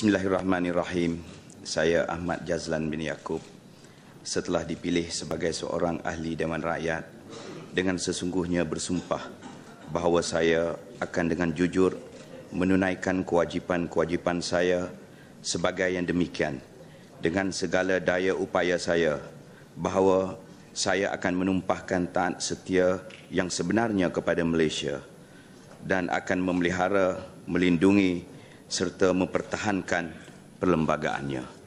Bismillahirrahmanirrahim. Saya Ahmad Jazlan bin Yaakob. Setelah dipilih sebagai seorang ahli Dewan Rakyat, dengan sesungguhnya bersumpah bahawa saya akan dengan jujur menunaikan kewajipan-kewajipan saya sebagai yang demikian. Dengan segala daya upaya saya, bahawa saya akan menumpahkan taat setia yang sebenarnya kepada Malaysia dan akan memelihara, melindungi, melindungi, serta mempertahankan perlembagaannya.